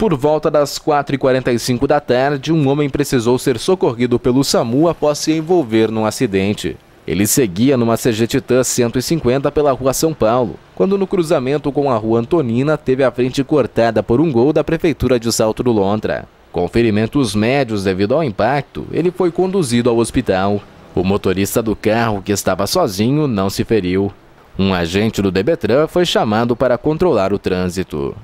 Por volta das 4h45 da tarde, um homem precisou ser socorrido pelo SAMU após se envolver num acidente. Ele seguia numa CG Titan 150 pela rua São Paulo, quando no cruzamento com a rua Antonina teve a frente cortada por um gol da prefeitura de Salto do Lontra. Com ferimentos médios devido ao impacto, ele foi conduzido ao hospital. O motorista do carro, que estava sozinho, não se feriu. Um agente do Debetran foi chamado para controlar o trânsito.